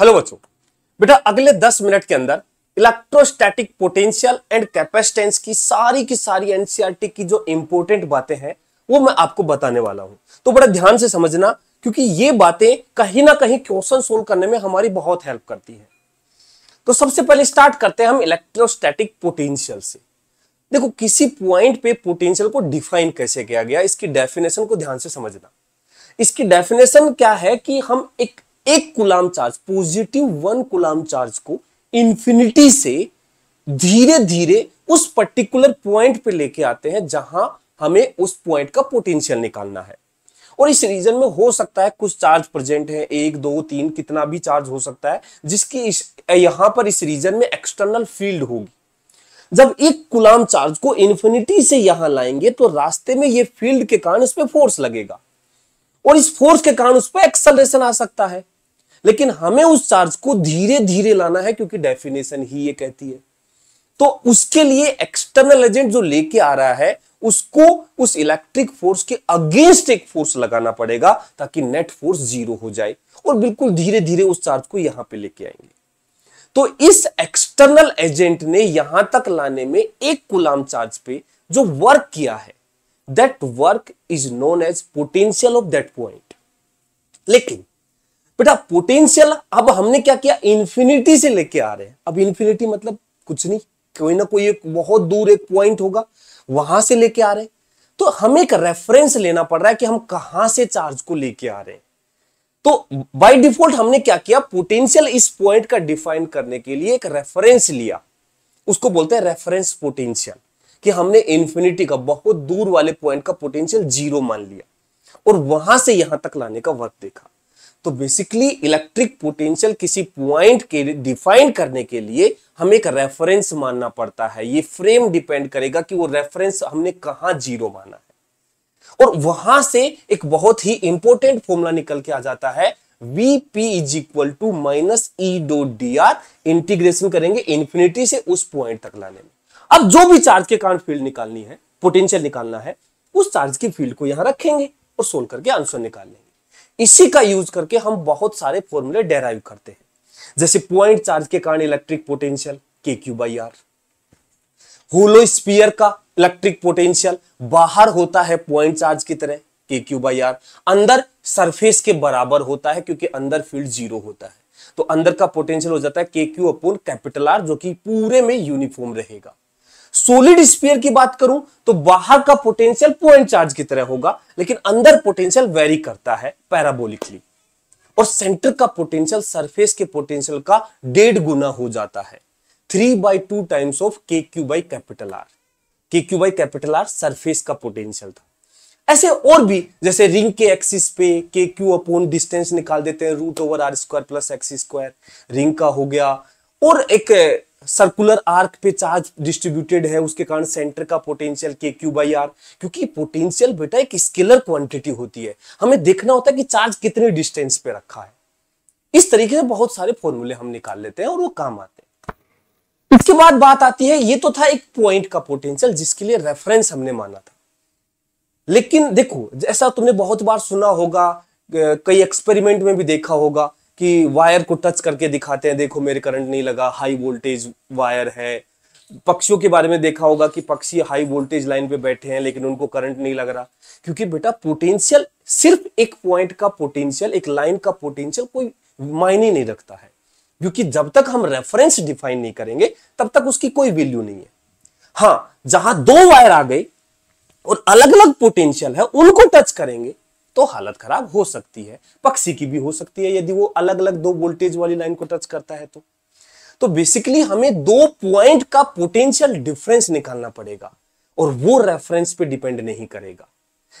hello बच्चों बेटा अगले दस मिनट के अंदर इलेक्ट्रोस्टैटिक पोटेंशियल एंड कैपेसिटेंस की सारी की सारी एनसीआरटी e की जो इंपोर्टेंट बातें हैं वो मैं आपको बताने वाला हूं तो बड़ा ध्यान से समझना क्योंकि ये बातें कहीं ना कहीं क्वेश्चन सोल्व करने में हमारी बहुत हेल्प करती है तो सबसे पहले स्टार्ट करते हैं हम इलेक्ट्रोस्टैटिक पोटेंशियल से देखो किसी पॉइंट पे पोटेंशियल को डिफाइन कैसे किया गया इसकी डेफिनेशन को ध्यान से समझना इसकी डेफिनेशन क्या है कि हम एक एक coulomb charge positive one coulomb charge को इंफिनिटी से धीरे धीरे उस पर्टिकुलर पॉइंट पे लेके आते हैं जहां हमें उस पॉइंट का पोटेंशियल निकालना है और इस रीजन में हो सकता है कुछ चार्ज प्रेजेंट है एक दो तीन कितना भी चार्ज हो सकता है जिसकी इस यहां पर इस रीजन में एक्सटर्नल फील्ड होगी जब एक कुलाम चार्ज को इन्फिनिटी से यहां लाएंगे तो रास्ते में ये फील्ड के कारण उस पर फोर्स लगेगा और इस फोर्स के कारण उस पर एक्सलरेशन आ सकता है लेकिन हमें उस चार्ज को धीरे धीरे लाना है क्योंकि डेफिनेशन ही ये कहती है तो उसके लिए एक्सटर्नल एजेंट जो लेके आ रहा है उसको उस इलेक्ट्रिक फोर्स के अगेंस्ट एक फोर्स लगाना पड़ेगा ताकि नेट फोर्स जीरो हो जाए और बिल्कुल धीरे धीरे उस चार्ज को यहां पे लेके आएंगे तो इस एक्सटर्नल एजेंट ने यहां तक लाने में एक कुलाम चार्ज पे जो वर्क किया है that work is known as potential of that point लेकिन बेटा पोटेंशियल अब हमने क्या किया इन्फिनिटी से लेके आ रहे हैं अब इन्फिनिटी मतलब कुछ नहीं कोई ना कोई एक बहुत दूर एक पॉइंट होगा वहां से लेके आ रहे तो हमें एक रेफरेंस लेना पड़ रहा है कि हम कहां से चार्ज को लेके आ रहे तो बाय डिफॉल्ट हमने क्या किया पोटेंशियल इस पॉइंट का डिफाइन करने के लिए एक रेफरेंस लिया उसको बोलते हैं रेफरेंस पोटेंशियल कि हमने इन्फिनिटी का बहुत दूर वाले पॉइंट का पोटेंशियल जीरो मान लिया और वहां से यहां तक लाने का वर्क देखा तो बेसिकली इलेक्ट्रिक पोटेंशियल किसी पॉइंट के डिफाइन करने के लिए हमें एक रेफरेंस मानना पड़ता है ये फ्रेम डिपेंड करेगा कि वो रेफरेंस हमने कहा जीरो माना है और वहां से एक बहुत ही इंपॉर्टेंट फॉर्मूला निकल के आ जाता है VP is equal to minus E dot D R integration करेंगे इंफिनिटी से उस पॉइंट तक लाने में अब जो भी चार्ज के कारण फील्ड निकालनी है पोटेंशियल निकालना है उस चार्ज की फील्ड को यहां रखेंगे और सोल्व करके आंसर निकाल लेंगे इसी का यूज करके हम बहुत सारे फॉर्मूले डेराइव करते हैं जैसे पॉइंट चार्ज के कारण इलेक्ट्रिक पोटेंशियल के Q by R hollow sphere का इलेक्ट्रिक पोटेंशियल बाहर होता है पॉइंट चार्ज की तरह के क्यू बाई आर अंदर सरफेस के बराबर होता है क्योंकि अंदर फील्ड जीरो होता है तो अंदर का पोटेंशियल हो जाता है के क्यू अपॉन कैपिटल आर जो कि पूरे में यूनिफॉर्म रहेगा सोलिड स्पीयर की बात करूं तो बाहर का पोटेंशियल पॉइंट चार्ज की तरह होगा लेकिन अंदर पोटेंशियल वेरी करता है पैराबोलिकली और सेंटर का पोटेंशियल सरफेस के पोटेंशियल का डेढ़ गुना हो जाता है three by two times of K Q by capital R K Q by capital R surface का पोटेंशियल था ऐसे और भी जैसे रिंग के एक्सिस पे के क्यू अपोन डिस्टेंस निकाल देते हैं root over R square plus X square ring का हो गया और एक सर्कुलर आर्क पे चार्ज डिस्ट्रीब्यूटेड है उसके कारण सेंटर का पोटेंशियल के क्यू बाई आर क्योंकि पोटेंशियल बेटा एक स्केलर क्वांटिटी होती है हमें देखना होता है कि चार्ज कितने डिस्टेंस पे रखा है इस तरीके से बहुत सारे फॉर्मूले हम निकाल लेते हैं और वो काम आते हैं इसके बाद बात आती है ये तो था एक पॉइंट का पोटेंशियल जिसके लिए रेफरेंस हमने माना था लेकिन देखो जैसा तुमने बहुत बार सुना होगा कई एक्सपेरिमेंट में भी देखा होगा कि वायर को टच करके दिखाते हैं देखो मेरे करंट नहीं लगा हाई वोल्टेज वायर है पक्षियों के बारे में देखा होगा कि पक्षी हाई वोल्टेज लाइन पे बैठे हैं लेकिन उनको करंट नहीं लग रहा क्योंकि बेटा पोटेंशियल सिर्फ एक पॉइंट का पोटेंशियल एक लाइन का पोटेंशियल कोई मायने नहीं रखता है क्योंकि जब तक हम रेफरेंस डिफाइन नहीं करेंगे तब तक उसकी कोई वैल्यू नहीं है हाँ जहां दो वायर आ गई और अलग अलग पोटेंशियल है उनको टच करेंगे तो हालत खराब हो सकती है पक्षी की भी हो सकती है यदि वो अलग अलग दो वोल्टेज वाली लाइन को टच करता है तो तो बेसिकली हमें दो पॉइंट का पोटेंशियल डिफरेंस निकालना पड़ेगा और वो रेफरेंस पे डिपेंड नहीं करेगा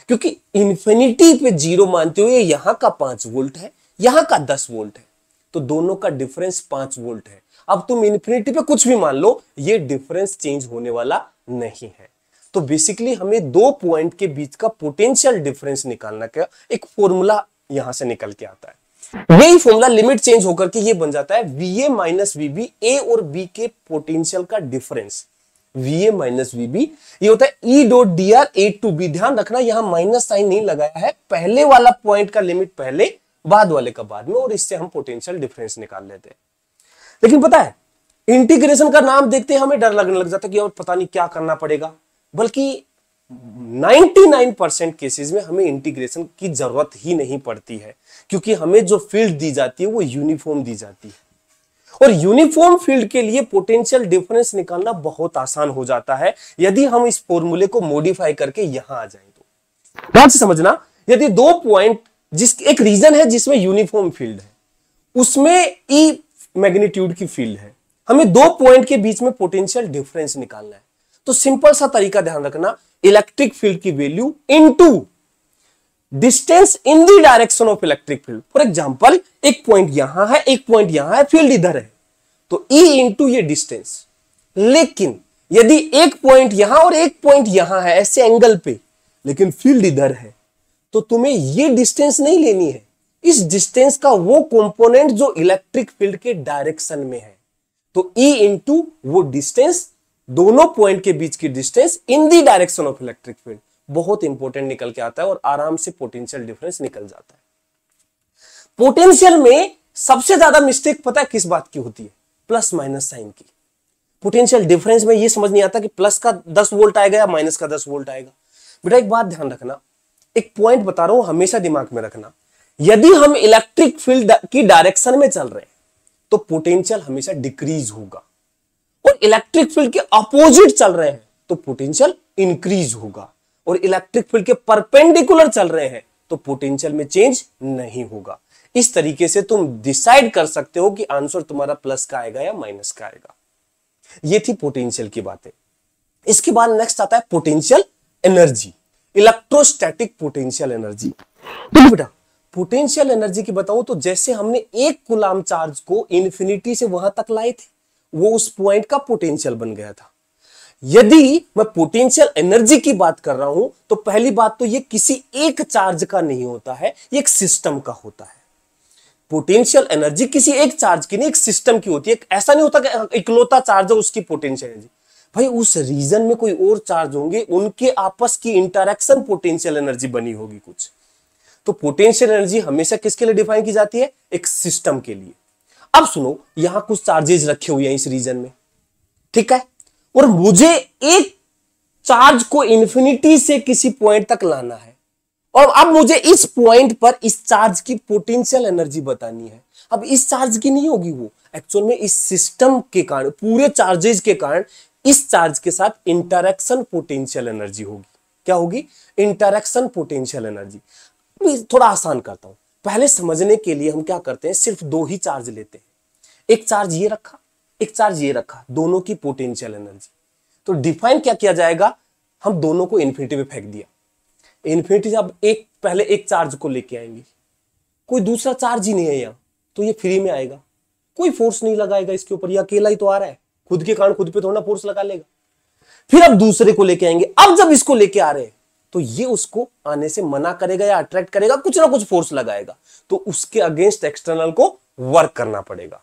क्योंकि इंफिनिटी पे जीरो मानते हुए यहां का पांच वोल्ट है यहां का दस वोल्ट है तो दोनों का डिफरेंस पांच वोल्ट है अब तुम इंफिनिटी पे कुछ भी मान लो ये डिफरेंस चेंज होने वाला नहीं है तो बेसिकली हमें दो पॉइंट के बीच का पोटेंशियल डिफरेंस निकालना क्या एक फॉर्मूला यहां से निकल के आता है यही फॉर्मूला लिमिट चेंज होकर के ये बन जाता है वी ए माइनस वीबी ए और बी के पोटेंशियल का difference V A minus VB ये होता है E dot D R A to B ध्यान रखना यहां माइनस साइन नहीं लगाया है पहले वाला पॉइंट का लिमिट पहले बाद वाले का बाद में और इससे हम पोटेंशियल डिफरेंस निकाल लेते हैं लेकिन पता है इंटीग्रेशन का नाम देखते हैं हमें डर लगने लग जाता है कि और पता नहीं क्या करना पड़ेगा बल्कि 99 परसेंट केसेज में हमें इंटीग्रेशन की जरूरत ही नहीं पड़ती है क्योंकि हमें जो फील्ड दी जाती है वो यूनिफॉर्म दी जाती है और यूनिफॉर्म फील्ड के लिए पोटेंशियल डिफरेंस निकालना बहुत आसान हो जाता है यदि हम इस फॉर्मूले को मॉडिफाई करके यहां आ जाए तो ध्यान से समझना यदि दो पॉइंट जिस एक रीजन है जिसमें यूनिफॉर्म फील्ड है उसमें ई e मैग्नीट्यूड की फील्ड है हमें दो पॉइंट के बीच में पोटेंशियल डिफरेंस निकालना है तो सिंपल सा तरीका ध्यान रखना इलेक्ट्रिक फील्ड की value into distance in the direction of electric field for example एक पॉइंट यहां है एक पॉइंट यहां है फील्ड इधर है तो ई e इंटू ये डिस्टेंस लेकिन यदि एक पॉइंट यहां और एक पॉइंट यहां है ऐसे एंगल पे लेकिन फील्ड इधर है तो तुम्हें ये डिस्टेंस नहीं लेनी है इस डिस्टेंस का वो कंपोनेंट जो इलेक्ट्रिक फील्ड के डायरेक्शन में है तो E इंटू वो डिस्टेंस दोनों पॉइंट के बीच की distance in the direction of electric field बहुत इंपॉर्टेंट निकल के आता है और आराम से पोटेंशियल डिफरेंस निकल जाता है पोटेंशियल में सबसे ज्यादा मिस्टेक पता है किस बात की होती है प्लस माइनस साइन की पोटेंशियल डिफरेंस में यह समझ नहीं आता कि प्लस का दस वोल्ट आएगा या माइनस का दस वोल्ट आएगा बेटा एक बात ध्यान रखना एक पॉइंट बता रहा हूं हमेशा दिमाग में रखना यदि हम इलेक्ट्रिक फील्ड की डायरेक्शन में चल रहे हैं तो पोटेंशियल हमेशा डिक्रीज होगा और इलेक्ट्रिक फील्ड के अपोजिट चल रहे हैं तो पोटेंशियल इंक्रीज होगा और इलेक्ट्रिक फील्ड के परपेंडिकुलर चल रहे हैं तो पोटेंशियल में चेंज नहीं होगा इस तरीके से तुम डिसाइड कर सकते हो कि आंसर तुम्हारा प्लस का आएगा या माइनस का आएगा ये थी पोटेंशियल की बातें इसके बाद नेक्स्ट आता है potential energy electrostatic potential energy देखो बेटा पोटेंशियल एनर्जी की बताऊं तो जैसे हमने एक गुलाम चार्ज को इन्फिनिटी से वहां तक लाए थे वो उस पॉइंट का पोटेंशियल बन गया था यदि मैं पोटेंशियल एनर्जी की बात कर रहा हूं तो पहली बात तो ये किसी एक चार्ज का नहीं होता है ये एक सिस्टम का होता है पोटेंशियल एनर्जी किसी एक चार्ज की नहीं एक सिस्टम की होती है ऐसा नहीं होता कि इकलौता चार्ज है उसकी पोटेंशियल एनर्जी भाई उस रीजन में कोई और चार्ज होंगे उनके आपस की इंटरेक्शन पोटेंशियल एनर्जी बनी होगी कुछ तो पोटेंशियल एनर्जी हमेशा किसके लिए डिफाइन की जाती है एक सिस्टम के लिए अब सुनो यहां कुछ चार्जेज रखे हुए हैं इस रीजन में ठीक है और मुझे एक चार्ज को इंफिनिटी से किसी पॉइंट तक लाना है और अब मुझे इस पॉइंट पर इस चार्ज की पोटेंशियल एनर्जी बतानी है अब इस चार्ज की नहीं होगी वो एक्चुअल में इस सिस्टम के कारण पूरे चार्जेज के कारण इस चार्ज के साथ इंटरेक्शन पोटेंशियल एनर्जी होगी क्या होगी इंटरेक्शन पोटेंशियल एनर्जी थोड़ा आसान करता हूं पहले समझने के लिए हम क्या करते हैं सिर्फ दो ही चार्ज लेते हैं एक चार्ज ये रखा एक चार्ज ये रखा दोनों की पोटेंशियल एनर्जी तो डिफाइन क्या किया जाएगा हम दोनों को इन्फिनिटी में फेंक दिया इन्फिनिटी अब एक पहले एक चार्ज को लेके आएंगे कोई दूसरा चार्ज ही नहीं है यहाँ तो ये फ्री में आएगा कोई फोर्स नहीं लगाएगा इसके ऊपर ये अकेला ही तो आ रहा है खुद के कारण खुद पे थोड़ा फोर्स लगा लेगा फिर अब दूसरे को लेके आएंगे अब जब इसको लेके आ रहे हैं तो ये उसको आने से मना करेगा या अट्रैक्ट करेगा कुछ ना कुछ फोर्स लगाएगा तो उसके अगेंस्ट एक्सटर्नल को वर्क करना पड़ेगा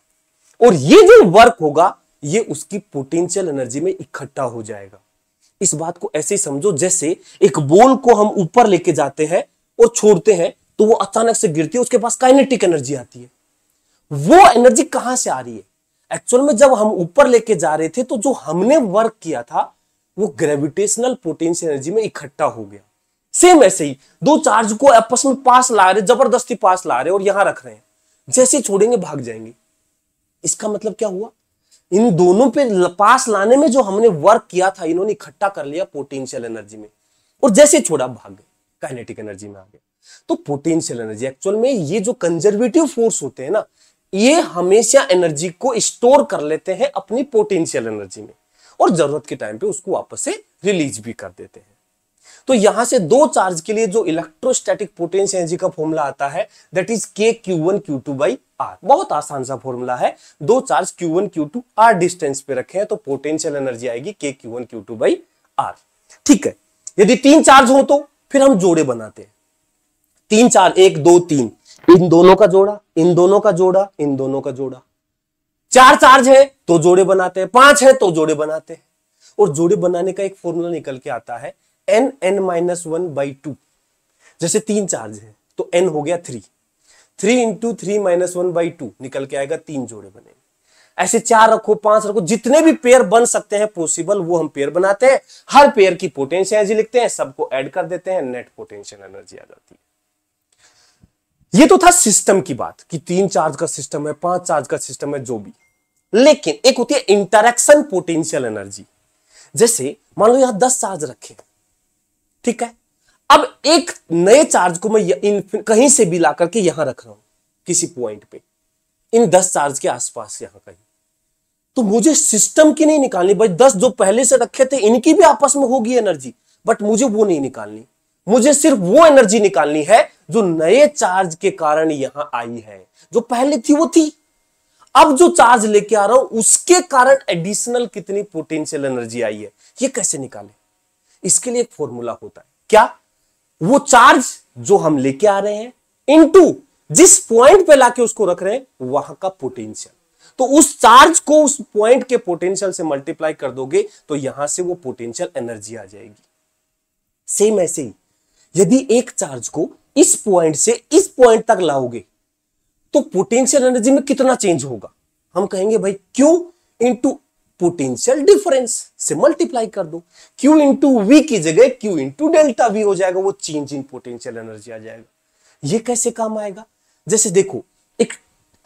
और ये जो वर्क होगा ये उसकी पोटेंशियल एनर्जी में इकट्ठा हो जाएगा इस बात को ऐसे ही समझो जैसे एक बोल को हम ऊपर लेके जाते हैं और छोड़ते हैं तो वो अचानक से गिरती है उसके पास काइनेटिक एनर्जी आती है वो एनर्जी कहां से आ रही है एक्चुअल में जब हम ऊपर लेके जा रहे थे तो जो हमने वर्क किया था वो ग्रेविटेशनल पोटेंशियल एनर्जी में इकट्ठा हो गया सेम ऐसे ही दो चार्ज को आपस में पास ला रहे जबरदस्ती पास ला रहे और यहां रख रहे हैं जैसे छोड़ेंगे भाग जाएंगे इसका मतलब क्या हुआ इन दोनों पे पास लाने में जो हमने वर्क किया था इन्होंने इकट्ठा कर लिया पोटेंशियल एनर्जी में और जैसे छोड़ा भाग गए काइनेटिक एनर्जी में आ गया तो पोटेंशियल एनर्जी एक्चुअल में ये जो कंजर्वेटिव फोर्स होते हैं ना ये हमेशा एनर्जी को स्टोर कर लेते हैं अपनी पोटेंशियल एनर्जी में और जरूरत के टाइम पे उसको वापस से रिलीज भी कर देते हैं तो यहां से दो चार्ज के लिए जो इलेक्ट्रोस्टैटिक पोटेंशियल एनर्जी का फॉर्मूला आता है that is K Q one Q two by R बहुत आसान सा फॉर्मूला है दो charge Q one Q two R distance पे रखे हैं तो पोटेंशियल एनर्जी आएगी K Q one Q two by R ठीक है यदि तीन चार्ज हो तो फिर हम जोड़े बनाते हैं तीन चार एक दो तीन इन दोनों का जोड़ा इन दोनों का जोड़ा इन दोनों का जोड़ा चार चार्ज है तो जोड़े बनाते हैं पांच है तो जोड़े बनाते हैं और जोड़े बनाने का एक फॉर्मूला निकल के आता है N N minus one by two जैसे तीन चार्ज है तो एन हो गया three three into three minus one by two निकल के आएगा तीन जोड़े बने ऐसे चार रखो पांच रखो जितने भी पेयर बन सकते हैं पॉसिबल वो हम पेयर बनाते हैं हर पेयर की पोटेंशियल एनर्जी लिखते हैं सबको ऐड कर देते हैं नेट पोटेंशियल एनर्जी आ जाती है ये तो था सिस्टम की बात कि तीन चार्ज का सिस्टम है पांच चार्ज का सिस्टम है जो भी लेकिन एक होती है इंटरेक्शन पोटेंशियल एनर्जी जैसे मान लो यहां दस चार्ज रखे ठीक है अब एक नए चार्ज को मैं इन, कहीं से भी ला करके यहां रख रहा हूं किसी पॉइंट पे इन दस चार्ज के आसपास यहां कहीं तो मुझे सिस्टम की नहीं निकालनी भाई दस जो पहले से रखे थे इनकी भी आपस में होगी एनर्जी बट मुझे वो नहीं निकालनी मुझे सिर्फ वो एनर्जी निकालनी है जो नए चार्ज के कारण यहां आई है जो पहले थी वो थी अब जो चार्ज लेके आ रहा हूं उसके कारण एडिशनल कितनी पोटेंशियल एनर्जी आई है ये कैसे निकाले इसके लिए एक फॉर्मूला होता है क्या वो चार्ज जो हम लेके आ रहे हैं इनटू जिस पॉइंट पे लाके उसको रख रहे हैं वहां का पोटेंशियल तो उस चार्ज को उस पॉइंट के पोटेंशियल से मल्टीप्लाई कर दोगे तो यहां से वो पोटेंशियल एनर्जी आ जाएगी सेम ऐसे ही यदि एक चार्ज को इस पॉइंट से इस पॉइंट तक लाओगे तो पोटेंशियल एनर्जी में कितना चेंज होगा हम कहेंगे भाई क्यू इंटू पोटेंशियल डिफरेंस से मल्टीप्लाई कर दो क्यू इंटू वी की जगह क्यू इंटू डेल्टा वी हो जाएगा वो चेंज इन पोटेंशियल एनर्जी आ जाएगा ये कैसे काम आएगा जैसे देखो एक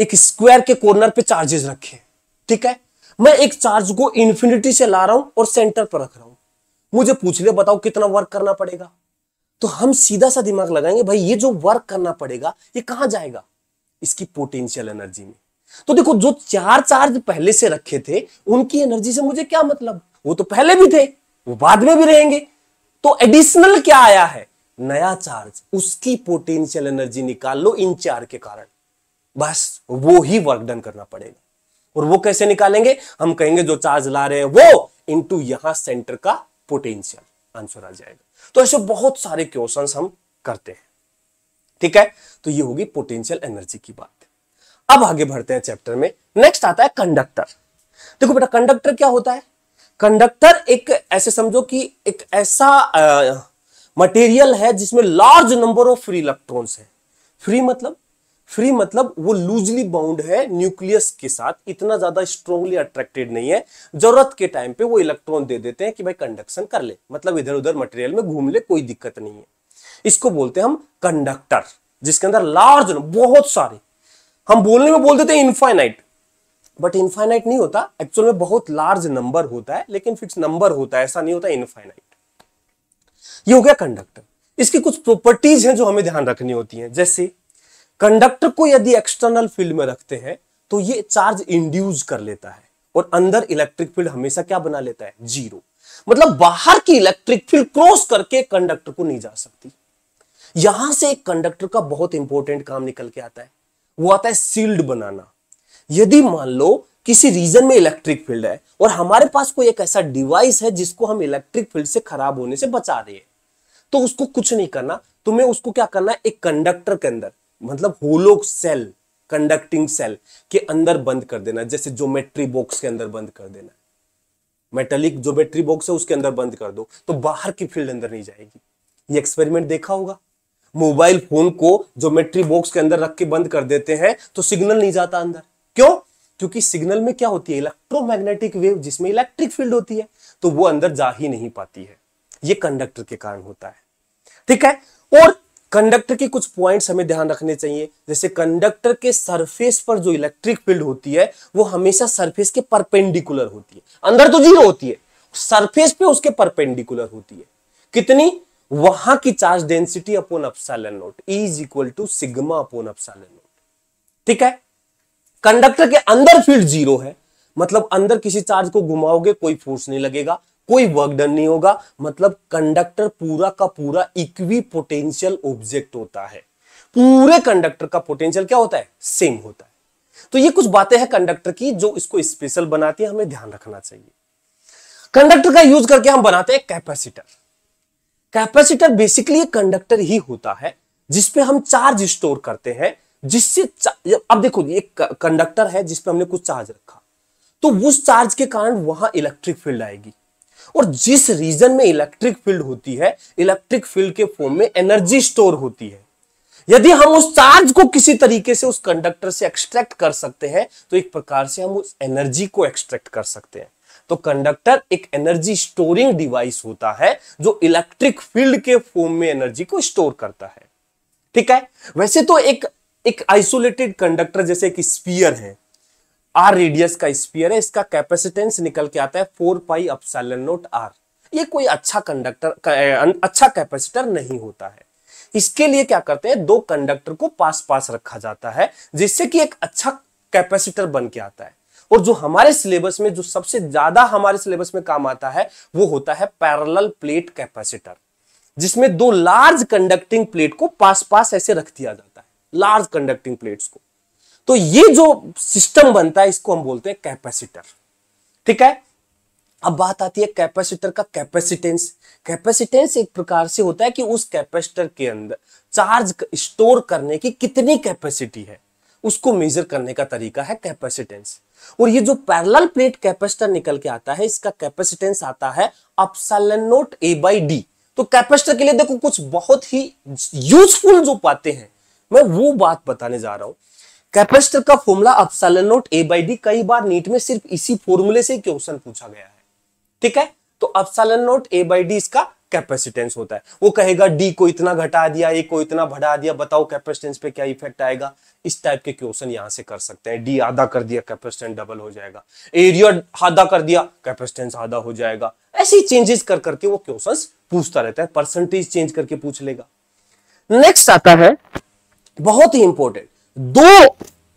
एक स्क्वायर के कॉर्नर पे चार्जेस रखे ठीक है मैं एक चार्ज को इन्फिनिटी से ला रहा हूं और सेंटर पर रख रहा हूं मुझे पूछ ले बताओ कितना वर्क करना पड़ेगा तो हम सीधा सा दिमाग लगाएंगे भाई ये जो वर्क करना पड़ेगा ये कहां जाएगा इसकी पोटेंशियल एनर्जी में तो देखो जो चार चार्ज पहले से रखे थे उनकी एनर्जी से मुझे क्या मतलब वो तो पहले भी थे वो बाद में भी रहेंगे तो एडिशनल क्या आया है नया चार्ज उसकी पोटेंशियल एनर्जी निकाल लो इन चार के कारण बस वो ही वर्क डन करना पड़ेगा और वो कैसे निकालेंगे हम कहेंगे जो चार्ज ला रहे हैं वो इंटू यहां सेंटर का पोटेंशियल आंसर आ जाएगा तो ऐसे बहुत सारे क्वेश्चन हम करते हैं ठीक है तो ये होगी पोटेंशियल एनर्जी की बात अब आगे बढ़ते हैं चैप्टर में नेक्स्ट आता है कंडक्टर देखो बेटा कंडक्टर क्या होता है कंडक्टर एक ऐसे समझो कि एक ऐसा मटेरियल है जिसमें large number of free electrons है फ्री मतलब फ्री मतलब वो लूजली बाउंड है न्यूक्लियस के साथ इतना ज्यादा स्ट्रॉन्गली अट्रैक्टेड नहीं है जरूरत के टाइम पे वो इलेक्ट्रॉन दे देते हैं कि भाई कंडक्शन कर ले मतलब इधर उधर मटेरियल में घूम ले कोई दिक्कत नहीं है इसको बोलते हैं हम कंडक्टर जिसके अंदर लार्ज बहुत सारे हम बोलने में बोल देते हैं इनफाइनाइट बट इनफाइनाइट नहीं होता एक्चुअल में बहुत लार्ज नंबर होता है लेकिन फिक्स नंबर होता है ऐसा नहीं होता इनफाइनाइट ये हो गया कंडक्टर इसकी कुछ प्रॉपर्टीज हैं जो हमें ध्यान रखनी होती हैं जैसे कंडक्टर को यदि एक्सटर्नल फील्ड में रखते हैं तो ये चार्ज इंड्यूस कर लेता है और अंदर इलेक्ट्रिक फील्ड हमेशा क्या बना लेता है जीरो मतलब बाहर की इलेक्ट्रिक फील्ड क्रॉस करके कंडक्टर को नहीं जा सकती यहां से एक कंडक्टर का बहुत इंपॉर्टेंट काम निकल के आता है वो आता है सील्ड बनाना यदि मान लो किसी रीजन में इलेक्ट्रिक फील्ड है और हमारे पास कोई एक ऐसा डिवाइस है जिसको हम इलेक्ट्रिक फील्ड से खराब होने से बचा रहे हैं तो उसको कुछ नहीं करना तुम्हें उसको क्या करना है एक कंडक्टर के अंदर मतलब होलो सेल कंडक्टिंग सेल के अंदर बंद कर देना जैसे ज्योमेट्री बॉक्स के अंदर बंद कर देना मेटेलिक ज्योमेट्री बॉक्स है उसके अंदर बंद कर दो तो बाहर की फील्ड अंदर नहीं जाएगी ये एक्सपेरिमेंट देखा होगा मोबाइल फोन को ज्योमेट्री बॉक्स के अंदर रख के बंद कर देते हैं तो सिग्नल नहीं जाता अंदर क्यों क्योंकि सिग्नल में क्या होती है इलेक्ट्रोमैग्नेटिक वेव जिसमें इलेक्ट्रिक फील्ड होती है तो वो अंदर जा ही नहीं पाती है ये कंडक्टर के कारण होता है ठीक है और कंडक्टर के कुछ पॉइंट्स हमें ध्यान रखने चाहिए जैसे कंडक्टर के सरफेस पर जो इलेक्ट्रिक फील्ड होती है वो हमेशा सरफेस के परपेंडिकुलर होती है अंदर तो जीरो होती है सरफेस पे उसके परपेंडिकुलर होती है कितनी वहां की charge density upon epsilon naught is equal to sigma upon epsilon naught ठीक है कंडक्टर के अंदर फील्ड जीरो है मतलब अंदर किसी चार्ज को घुमाओगे कोई फोर्स नहीं लगेगा कोई वर्क डन नहीं होगा मतलब कंडक्टर पूरा का पूरा इक्वी पोटेंशियल ऑब्जेक्ट होता है पूरे कंडक्टर का पोटेंशियल क्या होता है सेम होता है तो ये कुछ बातें हैं कंडक्टर की जो इसको स्पेशल बनाती है हमें ध्यान रखना चाहिए कंडक्टर का यूज करके हम बनाते हैं कैपेसिटर कैपेसिटर बेसिकली एक कंडक्टर ही होता है जिसपे हम चार्ज स्टोर करते हैं जिससे अब देखो ये कंडक्टर है जिसपे हमने कुछ चार्ज रखा तो उस चार्ज के कारण वहां इलेक्ट्रिक फील्ड आएगी और जिस रीजन में इलेक्ट्रिक फील्ड होती है इलेक्ट्रिक फील्ड के फॉर्म में एनर्जी स्टोर होती है यदि हम उस चार्ज को किसी तरीके से उस कंडक्टर से एक्सट्रैक्ट कर सकते हैं तो एक प्रकार से हम उस एनर्जी को एक्सट्रैक्ट कर सकते हैं तो कंडक्टर एक एनर्जी स्टोरिंग डिवाइस होता है जो इलेक्ट्रिक फील्ड के फॉर्म में एनर्जी को स्टोर करता है ठीक है वैसे तो एक एक आइसोलेटेड कंडक्टर जैसे एक स्पीयर है आर रेडियस का स्पीयर है इसका कैपेसिटेंस निकल के आता है four pi epsilon naught R ये कोई अच्छा कंडक्टर अच्छा कैपेसिटर नहीं होता है इसके लिए क्या करते हैं दो कंडक्टर को पास पास रखा जाता है जिससे कि एक अच्छा कैपेसिटर बन के आता है और जो हमारे सिलेबस में जो सबसे ज्यादा हमारे सिलेबस में काम आता है वो होता है पैरल प्लेट कैपेसिटर जिसमें दो लार्ज कंडक्टिंग प्लेट को पास पास ऐसे रख दिया जाता है लार्ज कंडक्टिंग प्लेट्स को तो ये जो सिस्टम बनता है इसको हम बोलते हैं कैपेसिटर ठीक है अब बात आती है कैपेसिटर का कैपेसिटेंस कैपेसिटेंस एक प्रकार से होता है कि उस कैपेसिटर के अंदर चार्ज स्टोर करने की कितनी कैपेसिटी है उसको मेजर करने का तरीका है कैपेसिटेंस और ये जो पैरेलल प्लेट कैपेसिटर निकल के आता है इसका कैपेसिटेंस आता है अपसालन ए बाई डी तो कैपेसिटर के लिए देखो कुछ बहुत ही यूजफुल जो बातें हैं मैं वो बात बताने जा रहा हूं कैपेसिटर का formula epsilon naught A by D कई बार नीट में सिर्फ इसी फॉर्मूले से क्वेश्चन पूछा गया है ठीक है तो epsilon naught A by D इसका कैपेसिटेंस होता है वो कहेगा डी को इतना घटा दिया ए को इतना बढ़ा दिया बताओ कैपेसिटेंस पे क्या इफेक्ट आएगा इस टाइप के क्वेश्चन यहां से कर सकते हैं डी आधा कर दिया कैपेसिटेंस डबल हो जाएगा एरिया आधा कर दिया कैपेसिटेंस आधा हो जाएगा ऐसी चेंजेस कर करके वो क्वेश्चन पूछता रहता है परसेंटेज चेंज करके पूछ लेगा नेक्स्ट आता है बहुत ही इंपॉर्टेंट दो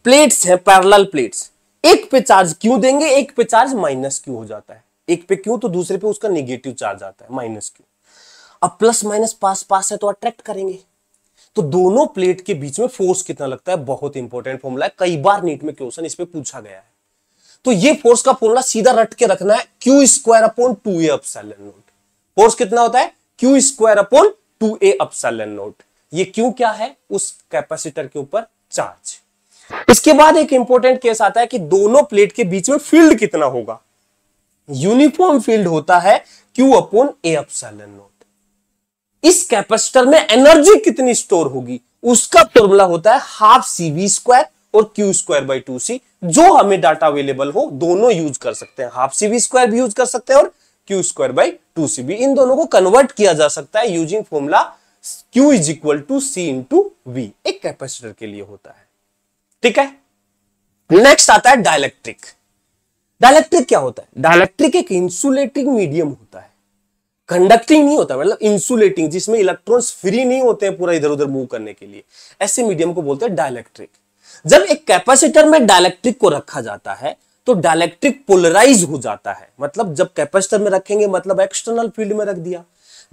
प्लेट्स है पैरेलल प्लेट्स एक पे चार्ज क्यों देंगे एक पे चार्ज माइनस क्यों हो जाता है एक पे क्यों तो दूसरे पे उसका नेगेटिव चार्ज आता है माइनस क्यों अब प्लस माइनस पास पास है तो अट्रैक्ट करेंगे तो दोनों प्लेट के बीच में फोर्स कितना लगता है बहुत इंपॉर्टेंट फॉर्मूला है कई बार नीट में क्वेश्चन इस पर पूछा गया है तो ये फोर्स का फॉर्मूला सीधा रट के रखना है Q square upon two A naught force कितना होता है Q square upon two A epsilon naught ये क्यों क्या है उस कैपेसिटर के ऊपर चार्ज इसके बाद एक इंपॉर्टेंट केस आता है कि दोनों प्लेट के बीच में फील्ड कितना होगा यूनिफॉर्म फील्ड होता है क्यू अपॉन ए नोट इस कैपेसिटर में एनर्जी कितनी स्टोर होगी उसका फॉर्मूला होता है हाफ सी वी स्क्वायर और Q square by two C जो हमें डाटा अवेलेबल हो दोनों यूज कर सकते हैं हाफ सी वी स्क्वायर भी यूज कर सकते हैं और Q square by two C भी इन दोनों को कन्वर्ट किया जा सकता है using formula Q is equal to C into V एक कैपेसिटर के लिए होता है ठीक है नेक्स्ट आता है डायलेक्ट्रिक डायलेक्ट्रिक क्या होता है डायलेक्ट्रिक एक इंसुलेटिंग मीडियम होता है कंडक्टिंग नहीं होता मतलब इंसुलेटिंग जिसमें इलेक्ट्रॉन्स फ्री नहीं होते हैं पूरा इधर उधर मूव करने के लिए ऐसे मीडियम को बोलते हैं डायलेक्ट्रिक जब एक कैपेसिटर में डायलेक्ट्रिक को रखा जाता है तो डायलेक्ट्रिक पोलराइज हो जाता है मतलब जब कैपेसिटर में रखेंगे मतलब एक्सटर्नल फील्ड में रख दिया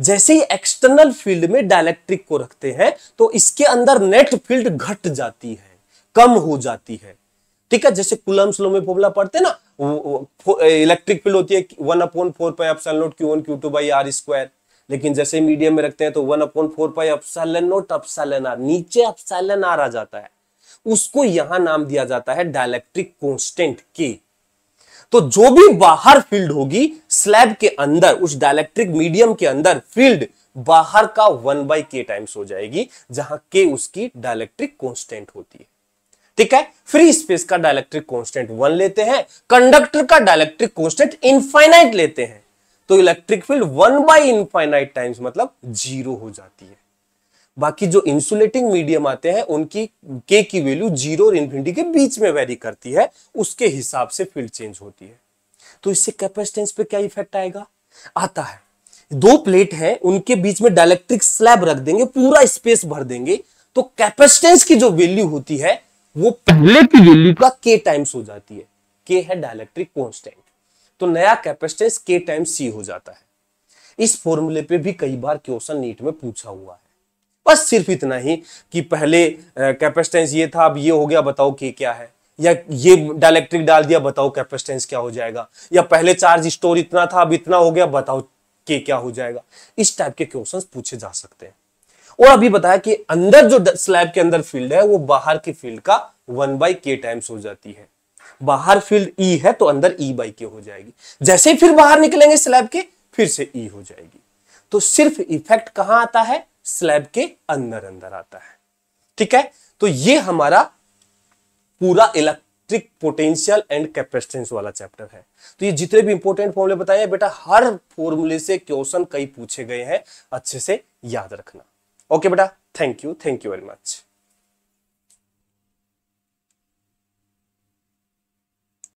जैसे ही एक्सटर्नल फील्ड में डायलेक्ट्रिक को रखते हैं तो इसके अंदर नेट फील्ड घट जाती है कम हो जाती है ठीक है जैसे कुलम स्लो में फोबला पढ़ते हैं ना इलेक्ट्रिक फील्ड होती है one upon four pi epsilon naught Q one Q two by R square लेकिन जैसे मीडियम में रखते हैं तो one upon four pi epsilon naught epsilon R नीचे अपसालन आर आ जाता है उसको यहां नाम दिया जाता है डायलेक्ट्रिक कॉन्स्टेंट के तो जो भी बाहर फील्ड होगी स्लैब के अंदर उस डायलेक्ट्रिक मीडियम के अंदर फील्ड बाहर का वन बाई के टाइम्स हो जाएगी जहां के उसकी डायलेक्ट्रिक कॉन्स्टेंट होती है ठीक है फ्री स्पेस का डायलेक्ट्रिक कॉन्स्टेंट वन लेते हैं कंडक्टर का डायलेक्ट्रिक कॉन्स्टेंट इनफाइनाइट लेते हैं तो electric field one by infinite times मतलब जीरो हो जाती है बाकी जो इंसुलेटिंग मीडियम आते हैं उनकी के की वैल्यू जीरो और इन्फिनिटी के बीच में वेरी करती है उसके हिसाब से फील्ड चेंज होती है तो इससे कैपेसिटेंस पे क्या इफेक्ट आएगा आता है दो प्लेट है उनके बीच में डायलेक्ट्रिक स्लैब रख देंगे पूरा स्पेस भर देंगे तो कैपेसिटेंस की जो वैल्यू होती है वो पहले की वैल्यू का के टाइम्स हो जाती है के है डायलेक्ट्रिक कॉन्स्टेंट तो नया कैपेसिटेंस के टाइम्स सी हो जाता है इस फॉर्मूले पे भी कई बार क्वेश्चन नीट में पूछा हुआ है बस सिर्फ इतना ही कि पहले कैपेसिटेंस ये था अब ये हो गया बताओ कि क्या है या ये डायलेक्ट्रिक डाल दिया बताओ कैपेसिटेंस क्या हो जाएगा या पहले चार्ज स्टोर इतना था अब इतना हो गया बताओ के क्या हो जाएगा इस टाइप के क्वेश्चन पूछे जा सकते हैं और अभी बताया कि अंदर जो स्लैब के अंदर फील्ड है वो बाहर के फील्ड का वन बाई के टाइम्स हो जाती है बाहर फील्ड ई e है तो अंदर ई बाई के हो जाएगी जैसे ही फिर बाहर निकलेंगे स्लैब के फिर से ई e हो जाएगी तो सिर्फ इफेक्ट कहां आता है स्लैब के अंदर अंदर आता है ठीक है तो ये हमारा पूरा इलेक्ट्रिक पोटेंशियल एंड कैपेसिटेंस वाला चैप्टर है तो ये जितने भी इंपॉर्टेंट फॉर्मुले बताए बेटा हर फॉर्मूले से क्वेश्चन कई पूछे गए हैं अच्छे से याद रखना ओके बेटा thank you thank you very much